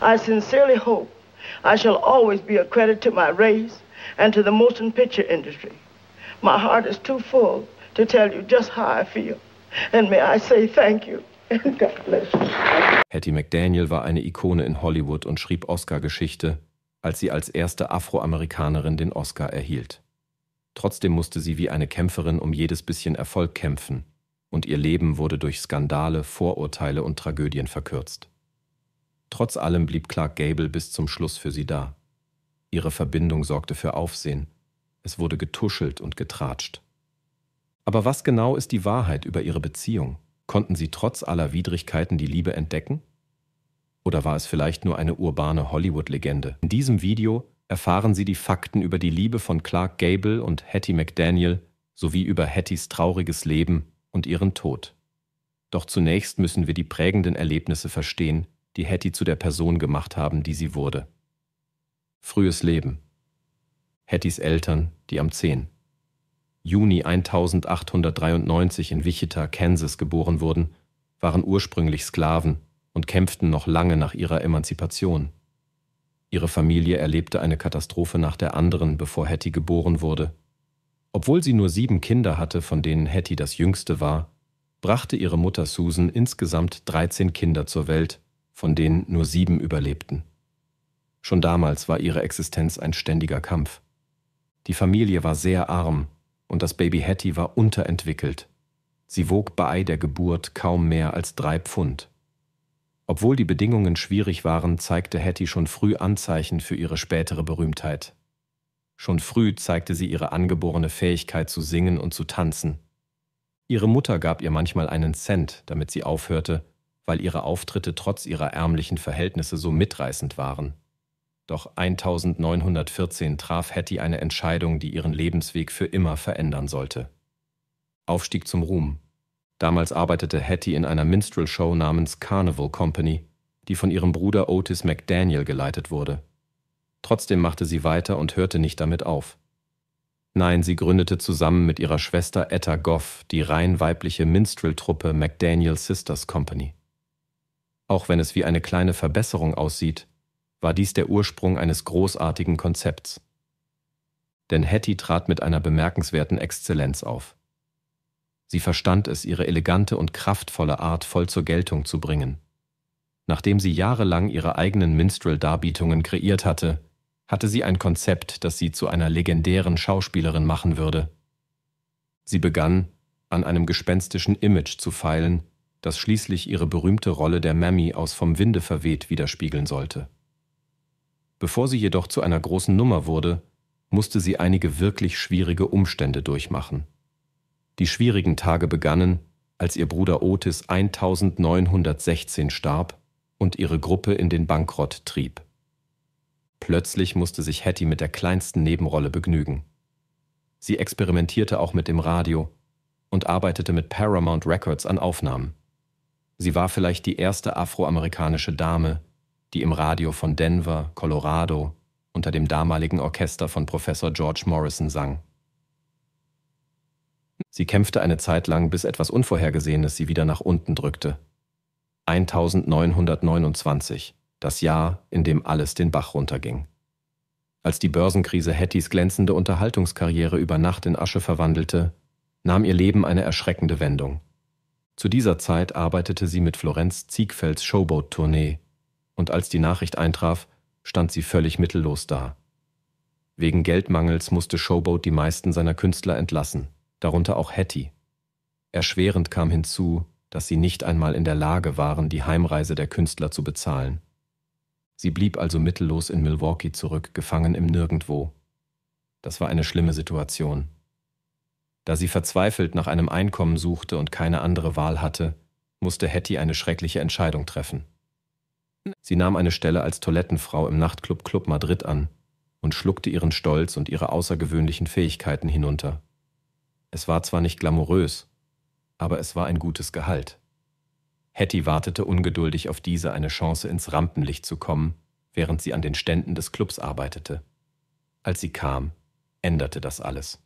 I sincerely hope I shall always be a credit to my race and to the motion picture industry. My heart is too full to tell you just how I feel. And may I say thank you. And God bless you. Hattie McDaniel war eine Ikone in Hollywood und schrieb Oscar-Geschichte, als sie als erste Afroamerikanerin den Oscar erhielt. Trotzdem musste sie wie eine Kämpferin um jedes bisschen Erfolg kämpfen, und ihr Leben wurde durch Skandale, Vorurteile und Tragödien verkürzt. Trotz allem blieb Clark Gable bis zum Schluss für sie da. Ihre Verbindung sorgte für Aufsehen. Es wurde getuschelt und getratscht. Aber was genau ist die Wahrheit über ihre Beziehung? Konnten sie trotz aller Widrigkeiten die Liebe entdecken? Oder war es vielleicht nur eine urbane Hollywood-Legende? In diesem Video erfahren Sie die Fakten über die Liebe von Clark Gable und Hattie McDaniel sowie über Hatties trauriges Leben und ihren Tod. Doch zunächst müssen wir die prägenden Erlebnisse verstehen, die Hattie zu der Person gemacht haben, die sie wurde. Frühes Leben. Hatties Eltern, die am 10. Juni 1893 in Wichita, Kansas geboren wurden, waren ursprünglich Sklaven und kämpften noch lange nach ihrer Emanzipation. Ihre Familie erlebte eine Katastrophe nach der anderen, bevor Hattie geboren wurde. Obwohl sie nur sieben Kinder hatte, von denen Hattie das jüngste war, brachte ihre Mutter Susan insgesamt 13 Kinder zur Welt, von denen nur sieben überlebten. Schon damals war ihre Existenz ein ständiger Kampf. Die Familie war sehr arm und das Baby Hattie war unterentwickelt. Sie wog bei der Geburt kaum mehr als drei Pfund. Obwohl die Bedingungen schwierig waren, zeigte Hattie schon früh Anzeichen für ihre spätere Berühmtheit. Schon früh zeigte sie ihre angeborene Fähigkeit zu singen und zu tanzen. Ihre Mutter gab ihr manchmal einen Cent, damit sie aufhörte, weil ihre Auftritte trotz ihrer ärmlichen Verhältnisse so mitreißend waren. Doch 1914 traf Hattie eine Entscheidung, die ihren Lebensweg für immer verändern sollte. Aufstieg zum Ruhm. Damals arbeitete Hattie in einer Minstrel-Show namens Carnival Company, die von ihrem Bruder Otis McDaniel geleitet wurde. Trotzdem machte sie weiter und hörte nicht damit auf. Nein, sie gründete zusammen mit ihrer Schwester Etta Goff die rein weibliche Minstrel-Truppe McDaniel Sisters Company. Auch wenn es wie eine kleine Verbesserung aussieht, war dies der Ursprung eines großartigen Konzepts. Denn Hetty trat mit einer bemerkenswerten Exzellenz auf. Sie verstand es, ihre elegante und kraftvolle Art voll zur Geltung zu bringen. Nachdem sie jahrelang ihre eigenen Minstrel-Darbietungen kreiert hatte, hatte sie ein Konzept, das sie zu einer legendären Schauspielerin machen würde. Sie begann, an einem gespenstischen Image zu feilen, das schließlich ihre berühmte Rolle der Mammy aus Vom Winde verweht widerspiegeln sollte. Bevor sie jedoch zu einer großen Nummer wurde, musste sie einige wirklich schwierige Umstände durchmachen. Die schwierigen Tage begannen, als ihr Bruder Otis 1916 starb und ihre Gruppe in den Bankrott trieb. Plötzlich musste sich Hattie mit der kleinsten Nebenrolle begnügen. Sie experimentierte auch mit dem Radio und arbeitete mit Paramount Records an Aufnahmen. Sie war vielleicht die erste afroamerikanische Dame, die im Radio von Denver, Colorado, unter dem damaligen Orchester von Professor George Morrison sang. Sie kämpfte eine Zeit lang, bis etwas Unvorhergesehenes sie wieder nach unten drückte. 1929, das Jahr, in dem alles den Bach runterging. Als die Börsenkrise Hattys glänzende Unterhaltungskarriere über Nacht in Asche verwandelte, nahm ihr Leben eine erschreckende Wendung. Zu dieser Zeit arbeitete sie mit Florenz Ziegfelds Showboat-Tournee und als die Nachricht eintraf, stand sie völlig mittellos da. Wegen Geldmangels musste Showboat die meisten seiner Künstler entlassen, darunter auch Hattie. Erschwerend kam hinzu, dass sie nicht einmal in der Lage waren, die Heimreise der Künstler zu bezahlen. Sie blieb also mittellos in Milwaukee zurück, gefangen im Nirgendwo. Das war eine schlimme Situation. Da sie verzweifelt nach einem Einkommen suchte und keine andere Wahl hatte, musste Hetty eine schreckliche Entscheidung treffen. Sie nahm eine Stelle als Toilettenfrau im Nachtclub Club Madrid an und schluckte ihren Stolz und ihre außergewöhnlichen Fähigkeiten hinunter. Es war zwar nicht glamourös, aber es war ein gutes Gehalt. Hetty wartete ungeduldig auf diese eine Chance ins Rampenlicht zu kommen, während sie an den Ständen des Clubs arbeitete. Als sie kam, änderte das alles.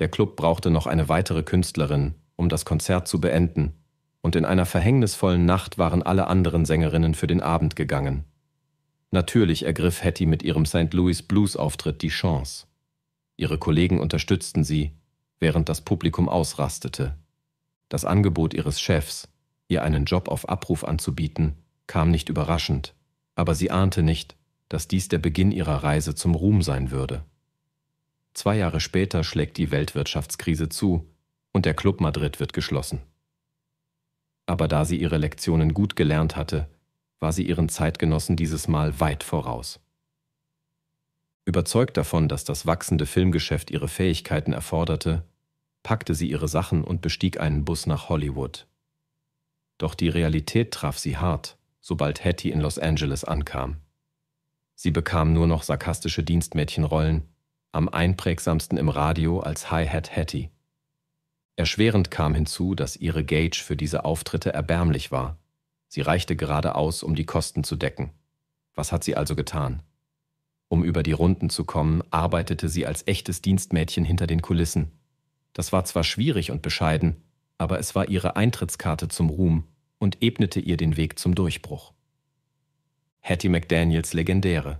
Der Club brauchte noch eine weitere Künstlerin, um das Konzert zu beenden, und in einer verhängnisvollen Nacht waren alle anderen Sängerinnen für den Abend gegangen. Natürlich ergriff Hattie mit ihrem St. Louis Blues Auftritt die Chance. Ihre Kollegen unterstützten sie, während das Publikum ausrastete. Das Angebot ihres Chefs, ihr einen Job auf Abruf anzubieten, kam nicht überraschend, aber sie ahnte nicht, dass dies der Beginn ihrer Reise zum Ruhm sein würde. Zwei Jahre später schlägt die Weltwirtschaftskrise zu und der Club Madrid wird geschlossen. Aber da sie ihre Lektionen gut gelernt hatte, war sie ihren Zeitgenossen dieses Mal weit voraus. Überzeugt davon, dass das wachsende Filmgeschäft ihre Fähigkeiten erforderte, packte sie ihre Sachen und bestieg einen Bus nach Hollywood. Doch die Realität traf sie hart, sobald Hattie in Los Angeles ankam. Sie bekam nur noch sarkastische Dienstmädchenrollen am einprägsamsten im Radio als Hi-Hat Hattie. Erschwerend kam hinzu, dass ihre Gage für diese Auftritte erbärmlich war. Sie reichte gerade aus, um die Kosten zu decken. Was hat sie also getan? Um über die Runden zu kommen, arbeitete sie als echtes Dienstmädchen hinter den Kulissen. Das war zwar schwierig und bescheiden, aber es war ihre Eintrittskarte zum Ruhm und ebnete ihr den Weg zum Durchbruch. Hattie McDaniels Legendäre.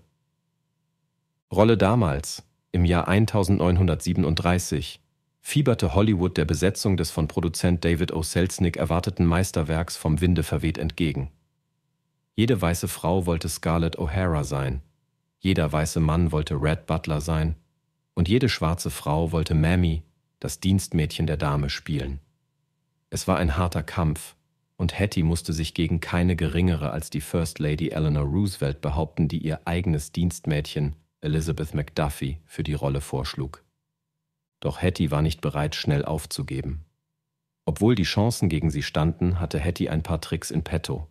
Rolle damals, im Jahr 1937 fieberte Hollywood der Besetzung des von Produzent David O. Selznick erwarteten Meisterwerks Vom Winde verweht entgegen. Jede weiße Frau wollte Scarlett O'Hara sein, jeder weiße Mann wollte Red Butler sein und jede schwarze Frau wollte Mammy, das Dienstmädchen der Dame, spielen. Es war ein harter Kampf, und Hattie musste sich gegen keine geringere als die First Lady Eleanor Roosevelt behaupten, die ihr eigenes Dienstmädchen Elizabeth McDuffie für die Rolle vorschlug. Doch Hattie war nicht bereit, schnell aufzugeben. Obwohl die Chancen gegen sie standen, hatte Hattie ein paar Tricks in petto.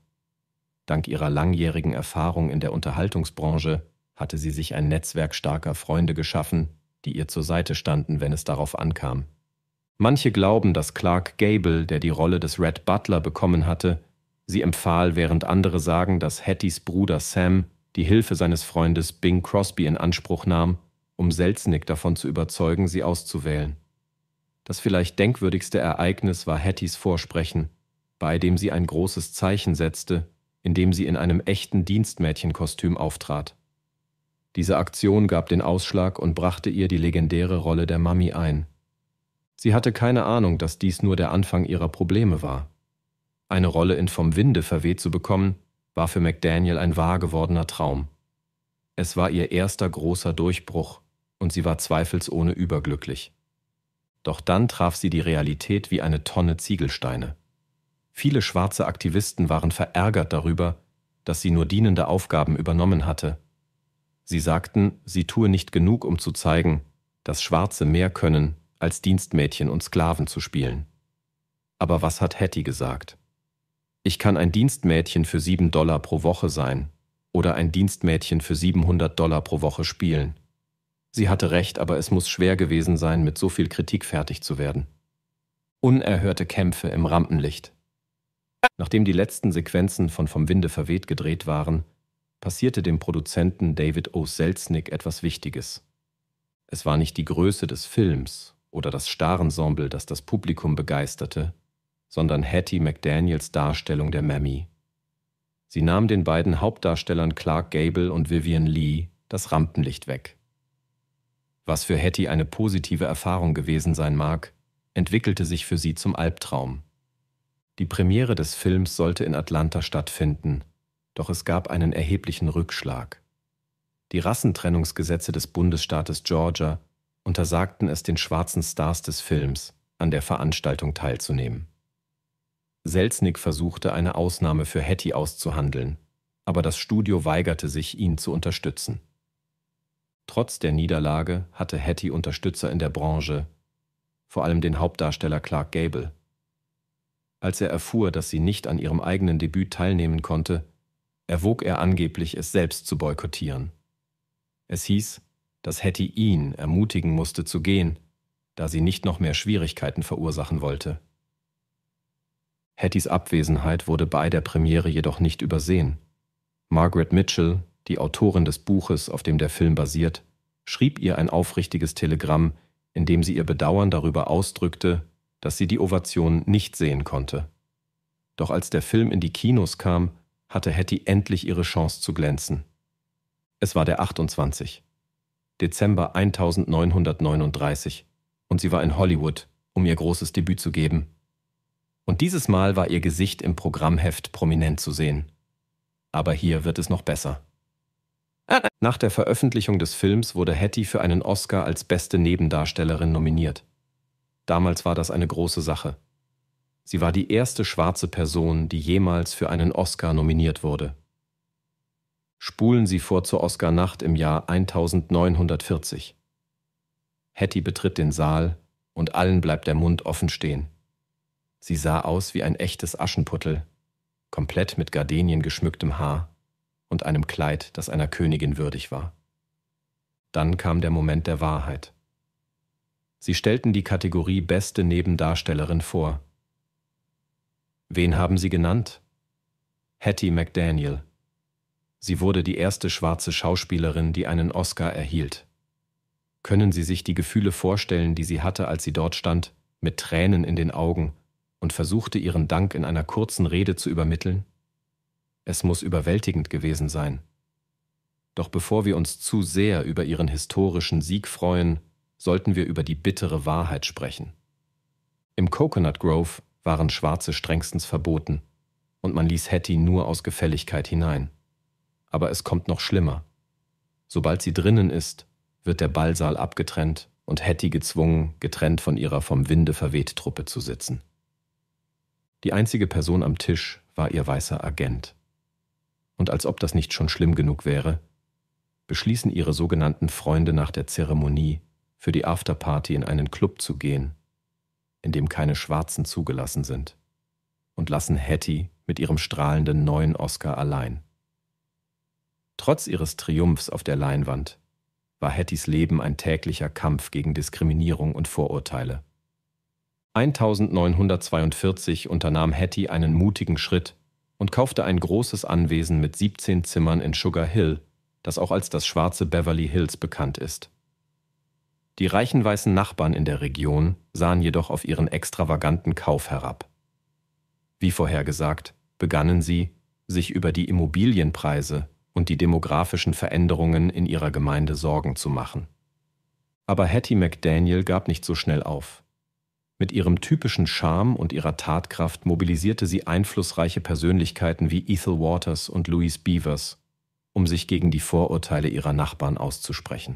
Dank ihrer langjährigen Erfahrung in der Unterhaltungsbranche hatte sie sich ein Netzwerk starker Freunde geschaffen, die ihr zur Seite standen, wenn es darauf ankam. Manche glauben, dass Clark Gable, der die Rolle des Red Butler bekommen hatte, sie empfahl, während andere sagen, dass Hatties Bruder Sam die Hilfe seines Freundes Bing Crosby in Anspruch nahm, um Selznick davon zu überzeugen, sie auszuwählen. Das vielleicht denkwürdigste Ereignis war Hattys Vorsprechen, bei dem sie ein großes Zeichen setzte, indem sie in einem echten Dienstmädchenkostüm auftrat. Diese Aktion gab den Ausschlag und brachte ihr die legendäre Rolle der Mami ein. Sie hatte keine Ahnung, dass dies nur der Anfang ihrer Probleme war. Eine Rolle in Vom Winde verweht zu bekommen, war für McDaniel ein wahr gewordener Traum. Es war ihr erster großer Durchbruch und sie war zweifelsohne überglücklich. Doch dann traf sie die Realität wie eine Tonne Ziegelsteine. Viele schwarze Aktivisten waren verärgert darüber, dass sie nur dienende Aufgaben übernommen hatte. Sie sagten, sie tue nicht genug, um zu zeigen, dass Schwarze mehr können, als Dienstmädchen und Sklaven zu spielen. Aber was hat Hattie gesagt? Ich kann ein Dienstmädchen für 7 Dollar pro Woche sein oder ein Dienstmädchen für 700 Dollar pro Woche spielen. Sie hatte recht, aber es muss schwer gewesen sein, mit so viel Kritik fertig zu werden. Unerhörte Kämpfe im Rampenlicht. Nachdem die letzten Sequenzen von Vom Winde verweht gedreht waren, passierte dem Produzenten David O. Selznick etwas Wichtiges. Es war nicht die Größe des Films oder das Starensemble, das das Publikum begeisterte, sondern Hattie McDaniels Darstellung der Mammy. Sie nahm den beiden Hauptdarstellern Clark Gable und Vivian Lee das Rampenlicht weg. Was für Hattie eine positive Erfahrung gewesen sein mag, entwickelte sich für sie zum Albtraum. Die Premiere des Films sollte in Atlanta stattfinden, doch es gab einen erheblichen Rückschlag. Die Rassentrennungsgesetze des Bundesstaates Georgia untersagten es den schwarzen Stars des Films, an der Veranstaltung teilzunehmen. Selznick versuchte, eine Ausnahme für Hattie auszuhandeln, aber das Studio weigerte sich, ihn zu unterstützen. Trotz der Niederlage hatte Hattie Unterstützer in der Branche, vor allem den Hauptdarsteller Clark Gable. Als er erfuhr, dass sie nicht an ihrem eigenen Debüt teilnehmen konnte, erwog er angeblich, es selbst zu boykottieren. Es hieß, dass Hattie ihn ermutigen musste zu gehen, da sie nicht noch mehr Schwierigkeiten verursachen wollte. Hattys Abwesenheit wurde bei der Premiere jedoch nicht übersehen. Margaret Mitchell, die Autorin des Buches, auf dem der Film basiert, schrieb ihr ein aufrichtiges Telegramm, in dem sie ihr Bedauern darüber ausdrückte, dass sie die Ovation nicht sehen konnte. Doch als der Film in die Kinos kam, hatte Hattie endlich ihre Chance zu glänzen. Es war der 28. Dezember 1939 und sie war in Hollywood, um ihr großes Debüt zu geben, und dieses Mal war ihr Gesicht im Programmheft prominent zu sehen. Aber hier wird es noch besser. Nach der Veröffentlichung des Films wurde Hattie für einen Oscar als beste Nebendarstellerin nominiert. Damals war das eine große Sache. Sie war die erste schwarze Person, die jemals für einen Oscar nominiert wurde. Spulen Sie vor zur Oscarnacht im Jahr 1940. Hattie betritt den Saal und allen bleibt der Mund offen stehen. Sie sah aus wie ein echtes Aschenputtel, komplett mit Gardenien geschmücktem Haar und einem Kleid, das einer Königin würdig war. Dann kam der Moment der Wahrheit. Sie stellten die Kategorie beste Nebendarstellerin vor. Wen haben Sie genannt? Hattie McDaniel. Sie wurde die erste schwarze Schauspielerin, die einen Oscar erhielt. Können Sie sich die Gefühle vorstellen, die sie hatte, als sie dort stand, mit Tränen in den Augen und versuchte ihren Dank in einer kurzen Rede zu übermitteln? Es muss überwältigend gewesen sein. Doch bevor wir uns zu sehr über ihren historischen Sieg freuen, sollten wir über die bittere Wahrheit sprechen. Im Coconut Grove waren Schwarze strengstens verboten, und man ließ Hattie nur aus Gefälligkeit hinein. Aber es kommt noch schlimmer. Sobald sie drinnen ist, wird der Ballsaal abgetrennt und Hattie gezwungen, getrennt von ihrer vom Winde verweht Truppe zu sitzen. Die einzige Person am Tisch war ihr weißer Agent. Und als ob das nicht schon schlimm genug wäre, beschließen ihre sogenannten Freunde nach der Zeremonie, für die Afterparty in einen Club zu gehen, in dem keine Schwarzen zugelassen sind, und lassen Hattie mit ihrem strahlenden neuen Oscar allein. Trotz ihres Triumphs auf der Leinwand war Hatties Leben ein täglicher Kampf gegen Diskriminierung und Vorurteile. 1942 unternahm Hattie einen mutigen Schritt und kaufte ein großes Anwesen mit 17 Zimmern in Sugar Hill, das auch als das schwarze Beverly Hills bekannt ist. Die reichen weißen Nachbarn in der Region sahen jedoch auf ihren extravaganten Kauf herab. Wie vorhergesagt, begannen sie, sich über die Immobilienpreise und die demografischen Veränderungen in ihrer Gemeinde Sorgen zu machen. Aber Hattie McDaniel gab nicht so schnell auf. Mit ihrem typischen Charme und ihrer Tatkraft mobilisierte sie einflussreiche Persönlichkeiten wie Ethel Waters und Louise Beavers, um sich gegen die Vorurteile ihrer Nachbarn auszusprechen.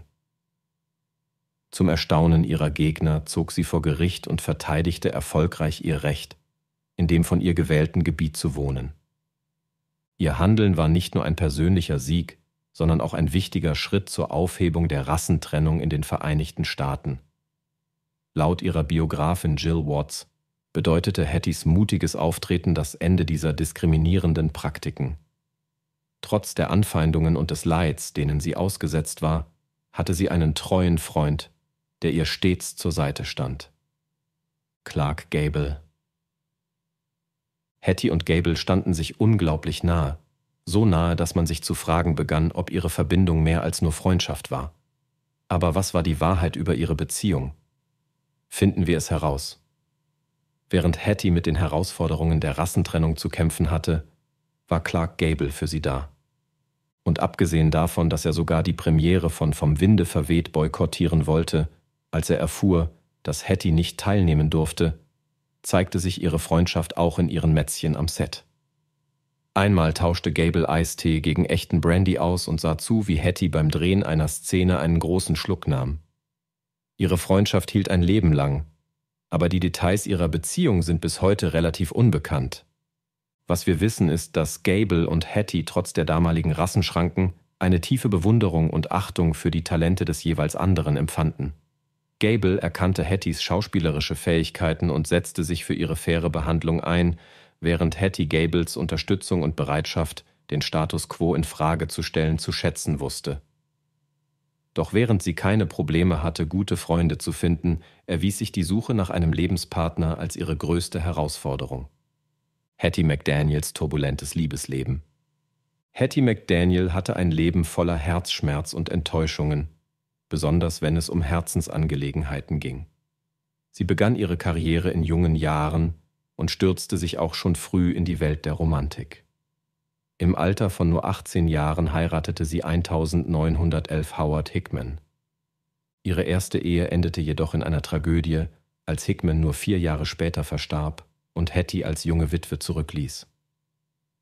Zum Erstaunen ihrer Gegner zog sie vor Gericht und verteidigte erfolgreich ihr Recht, in dem von ihr gewählten Gebiet zu wohnen. Ihr Handeln war nicht nur ein persönlicher Sieg, sondern auch ein wichtiger Schritt zur Aufhebung der Rassentrennung in den Vereinigten Staaten – Laut ihrer Biografin Jill Watts bedeutete Hattys mutiges Auftreten das Ende dieser diskriminierenden Praktiken. Trotz der Anfeindungen und des Leids, denen sie ausgesetzt war, hatte sie einen treuen Freund, der ihr stets zur Seite stand. Clark Gable. Hattie und Gable standen sich unglaublich nahe, so nahe, dass man sich zu fragen begann, ob ihre Verbindung mehr als nur Freundschaft war. Aber was war die Wahrheit über ihre Beziehung? finden wir es heraus. Während Hattie mit den Herausforderungen der Rassentrennung zu kämpfen hatte, war Clark Gable für sie da. Und abgesehen davon, dass er sogar die Premiere von Vom Winde verweht boykottieren wollte, als er erfuhr, dass Hattie nicht teilnehmen durfte, zeigte sich ihre Freundschaft auch in ihren Mätzchen am Set. Einmal tauschte Gable Eistee gegen echten Brandy aus und sah zu, wie Hattie beim Drehen einer Szene einen großen Schluck nahm. Ihre Freundschaft hielt ein Leben lang, aber die Details ihrer Beziehung sind bis heute relativ unbekannt. Was wir wissen ist, dass Gable und Hattie trotz der damaligen Rassenschranken eine tiefe Bewunderung und Achtung für die Talente des jeweils anderen empfanden. Gable erkannte Hatties schauspielerische Fähigkeiten und setzte sich für ihre faire Behandlung ein, während Hattie Gables Unterstützung und Bereitschaft, den Status quo in Frage zu stellen, zu schätzen wusste. Doch während sie keine Probleme hatte, gute Freunde zu finden, erwies sich die Suche nach einem Lebenspartner als ihre größte Herausforderung. Hattie McDaniels turbulentes Liebesleben. Hattie McDaniel hatte ein Leben voller Herzschmerz und Enttäuschungen, besonders wenn es um Herzensangelegenheiten ging. Sie begann ihre Karriere in jungen Jahren und stürzte sich auch schon früh in die Welt der Romantik. Im Alter von nur 18 Jahren heiratete sie 1911 Howard Hickman. Ihre erste Ehe endete jedoch in einer Tragödie, als Hickman nur vier Jahre später verstarb und Hattie als junge Witwe zurückließ.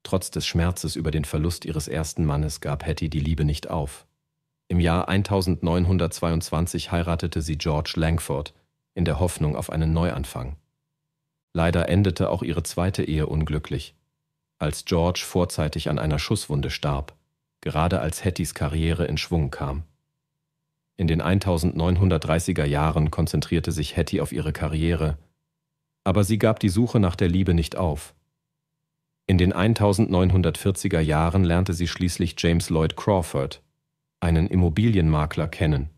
Trotz des Schmerzes über den Verlust ihres ersten Mannes gab Hattie die Liebe nicht auf. Im Jahr 1922 heiratete sie George Langford in der Hoffnung auf einen Neuanfang. Leider endete auch ihre zweite Ehe unglücklich, als George vorzeitig an einer Schusswunde starb, gerade als Hattys Karriere in Schwung kam. In den 1930er Jahren konzentrierte sich Hattie auf ihre Karriere, aber sie gab die Suche nach der Liebe nicht auf. In den 1940er Jahren lernte sie schließlich James Lloyd Crawford, einen Immobilienmakler, kennen.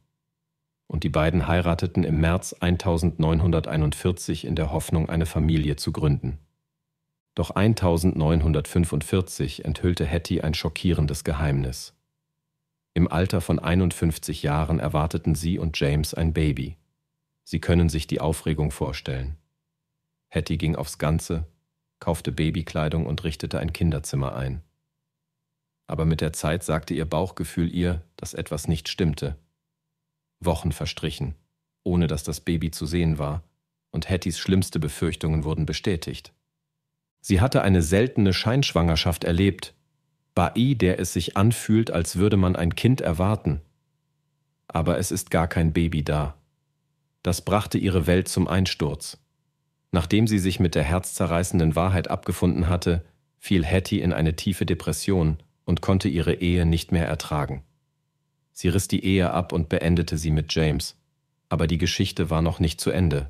Und die beiden heirateten im März 1941 in der Hoffnung, eine Familie zu gründen. Doch 1945 enthüllte Hetty ein schockierendes Geheimnis. Im Alter von 51 Jahren erwarteten sie und James ein Baby. Sie können sich die Aufregung vorstellen. Hetty ging aufs Ganze, kaufte Babykleidung und richtete ein Kinderzimmer ein. Aber mit der Zeit sagte ihr Bauchgefühl ihr, dass etwas nicht stimmte. Wochen verstrichen, ohne dass das Baby zu sehen war, und Hattys schlimmste Befürchtungen wurden bestätigt. Sie hatte eine seltene Scheinschwangerschaft erlebt. Ba'i, der es sich anfühlt, als würde man ein Kind erwarten. Aber es ist gar kein Baby da. Das brachte ihre Welt zum Einsturz. Nachdem sie sich mit der herzzerreißenden Wahrheit abgefunden hatte, fiel Hattie in eine tiefe Depression und konnte ihre Ehe nicht mehr ertragen. Sie riss die Ehe ab und beendete sie mit James. Aber die Geschichte war noch nicht zu Ende.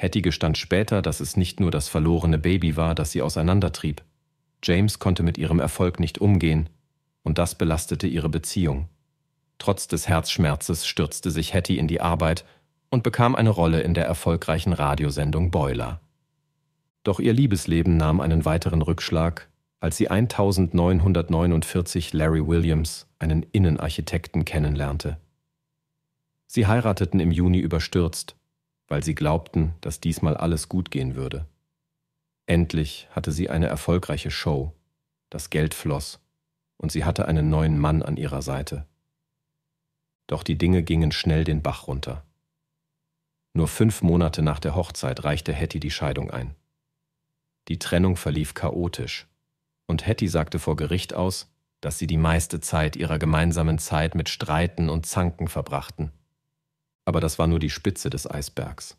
Hattie gestand später, dass es nicht nur das verlorene Baby war, das sie auseinandertrieb. James konnte mit ihrem Erfolg nicht umgehen, und das belastete ihre Beziehung. Trotz des Herzschmerzes stürzte sich Hattie in die Arbeit und bekam eine Rolle in der erfolgreichen Radiosendung Boiler. Doch ihr Liebesleben nahm einen weiteren Rückschlag, als sie 1949 Larry Williams, einen Innenarchitekten, kennenlernte. Sie heirateten im Juni überstürzt weil sie glaubten, dass diesmal alles gut gehen würde. Endlich hatte sie eine erfolgreiche Show, das Geld floss und sie hatte einen neuen Mann an ihrer Seite. Doch die Dinge gingen schnell den Bach runter. Nur fünf Monate nach der Hochzeit reichte Hetty die Scheidung ein. Die Trennung verlief chaotisch, und Hetty sagte vor Gericht aus, dass sie die meiste Zeit ihrer gemeinsamen Zeit mit Streiten und Zanken verbrachten aber das war nur die Spitze des Eisbergs.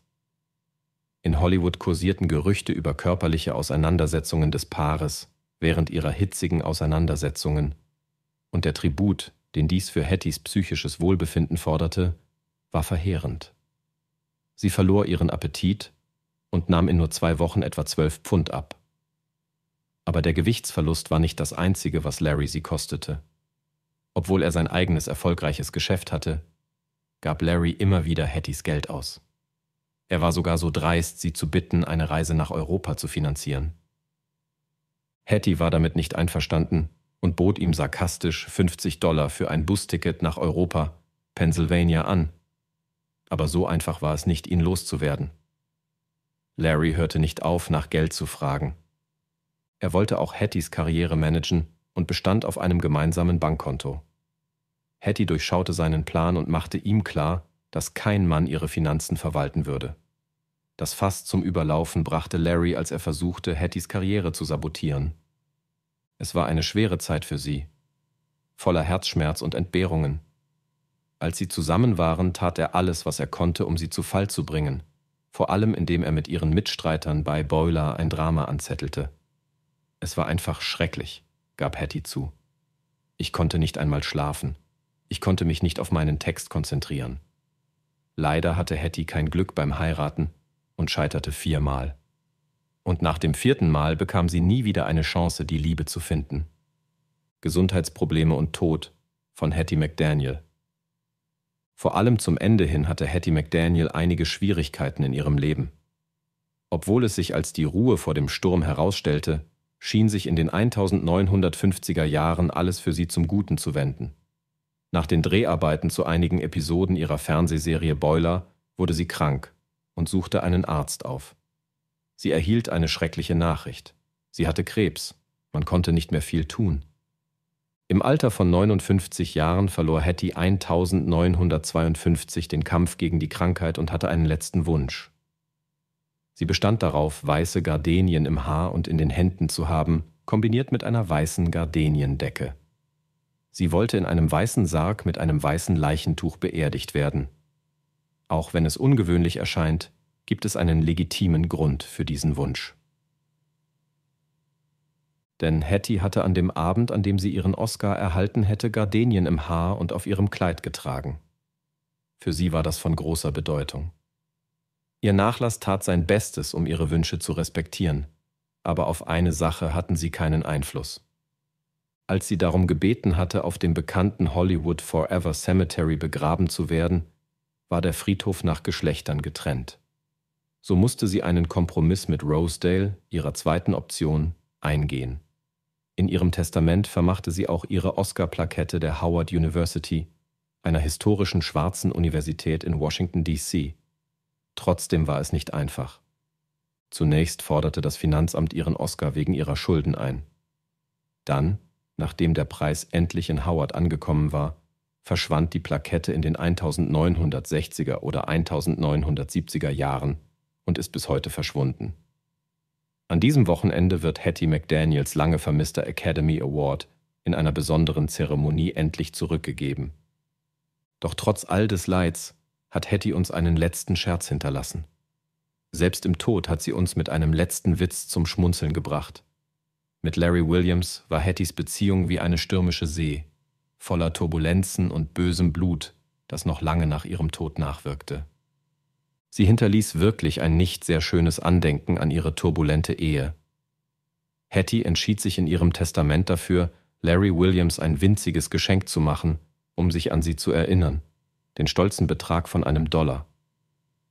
In Hollywood kursierten Gerüchte über körperliche Auseinandersetzungen des Paares während ihrer hitzigen Auseinandersetzungen, und der Tribut, den dies für Hattys psychisches Wohlbefinden forderte, war verheerend. Sie verlor ihren Appetit und nahm in nur zwei Wochen etwa zwölf Pfund ab. Aber der Gewichtsverlust war nicht das einzige, was Larry sie kostete. Obwohl er sein eigenes erfolgreiches Geschäft hatte, gab Larry immer wieder Hattys Geld aus. Er war sogar so dreist, sie zu bitten, eine Reise nach Europa zu finanzieren. Hattie war damit nicht einverstanden und bot ihm sarkastisch 50 Dollar für ein Busticket nach Europa, Pennsylvania, an. Aber so einfach war es nicht, ihn loszuwerden. Larry hörte nicht auf, nach Geld zu fragen. Er wollte auch Hattys Karriere managen und bestand auf einem gemeinsamen Bankkonto. Hattie durchschaute seinen Plan und machte ihm klar, dass kein Mann ihre Finanzen verwalten würde. Das Fass zum Überlaufen brachte Larry, als er versuchte, Hattys Karriere zu sabotieren. Es war eine schwere Zeit für sie, voller Herzschmerz und Entbehrungen. Als sie zusammen waren, tat er alles, was er konnte, um sie zu Fall zu bringen, vor allem indem er mit ihren Mitstreitern bei Boiler ein Drama anzettelte. Es war einfach schrecklich, gab Hattie zu. Ich konnte nicht einmal schlafen. Ich konnte mich nicht auf meinen Text konzentrieren. Leider hatte Hetty kein Glück beim Heiraten und scheiterte viermal. Und nach dem vierten Mal bekam sie nie wieder eine Chance, die Liebe zu finden. Gesundheitsprobleme und Tod von Hattie McDaniel. Vor allem zum Ende hin hatte Hattie McDaniel einige Schwierigkeiten in ihrem Leben. Obwohl es sich als die Ruhe vor dem Sturm herausstellte, schien sich in den 1950er Jahren alles für sie zum Guten zu wenden. Nach den Dreharbeiten zu einigen Episoden ihrer Fernsehserie Boiler wurde sie krank und suchte einen Arzt auf. Sie erhielt eine schreckliche Nachricht. Sie hatte Krebs. Man konnte nicht mehr viel tun. Im Alter von 59 Jahren verlor Hattie 1952 den Kampf gegen die Krankheit und hatte einen letzten Wunsch. Sie bestand darauf, weiße Gardenien im Haar und in den Händen zu haben, kombiniert mit einer weißen Gardeniendecke. Sie wollte in einem weißen Sarg mit einem weißen Leichentuch beerdigt werden. Auch wenn es ungewöhnlich erscheint, gibt es einen legitimen Grund für diesen Wunsch. Denn Hattie hatte an dem Abend, an dem sie ihren Oscar erhalten hätte, Gardenien im Haar und auf ihrem Kleid getragen. Für sie war das von großer Bedeutung. Ihr Nachlass tat sein Bestes, um ihre Wünsche zu respektieren, aber auf eine Sache hatten sie keinen Einfluss als sie darum gebeten hatte, auf dem bekannten Hollywood Forever Cemetery begraben zu werden, war der Friedhof nach Geschlechtern getrennt. So musste sie einen Kompromiss mit Rosedale, ihrer zweiten Option, eingehen. In ihrem Testament vermachte sie auch ihre Oscar-Plakette der Howard University, einer historischen schwarzen Universität in Washington, D.C. Trotzdem war es nicht einfach. Zunächst forderte das Finanzamt ihren Oscar wegen ihrer Schulden ein. Dann Nachdem der Preis endlich in Howard angekommen war, verschwand die Plakette in den 1960er oder 1970er Jahren und ist bis heute verschwunden. An diesem Wochenende wird Hattie McDaniels lange vermisster Academy Award in einer besonderen Zeremonie endlich zurückgegeben. Doch trotz all des Leids hat Hattie uns einen letzten Scherz hinterlassen. Selbst im Tod hat sie uns mit einem letzten Witz zum Schmunzeln gebracht. Mit Larry Williams war Hattys Beziehung wie eine stürmische See, voller Turbulenzen und bösem Blut, das noch lange nach ihrem Tod nachwirkte. Sie hinterließ wirklich ein nicht sehr schönes Andenken an ihre turbulente Ehe. Hattie entschied sich in ihrem Testament dafür, Larry Williams ein winziges Geschenk zu machen, um sich an sie zu erinnern, den stolzen Betrag von einem Dollar.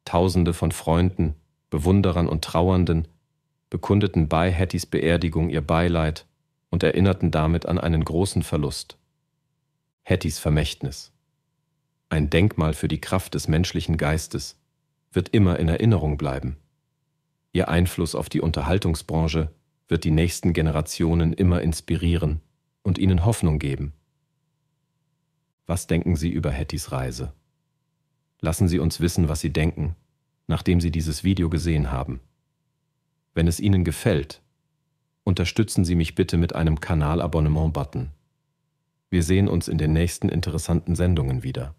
Tausende von Freunden, Bewunderern und Trauernden bekundeten bei Hattys Beerdigung ihr Beileid und erinnerten damit an einen großen Verlust. Hattys Vermächtnis. Ein Denkmal für die Kraft des menschlichen Geistes wird immer in Erinnerung bleiben. Ihr Einfluss auf die Unterhaltungsbranche wird die nächsten Generationen immer inspirieren und ihnen Hoffnung geben. Was denken Sie über Hattys Reise? Lassen Sie uns wissen, was Sie denken, nachdem Sie dieses Video gesehen haben. Wenn es Ihnen gefällt, unterstützen Sie mich bitte mit einem Kanal-Abonnement-Button. Wir sehen uns in den nächsten interessanten Sendungen wieder.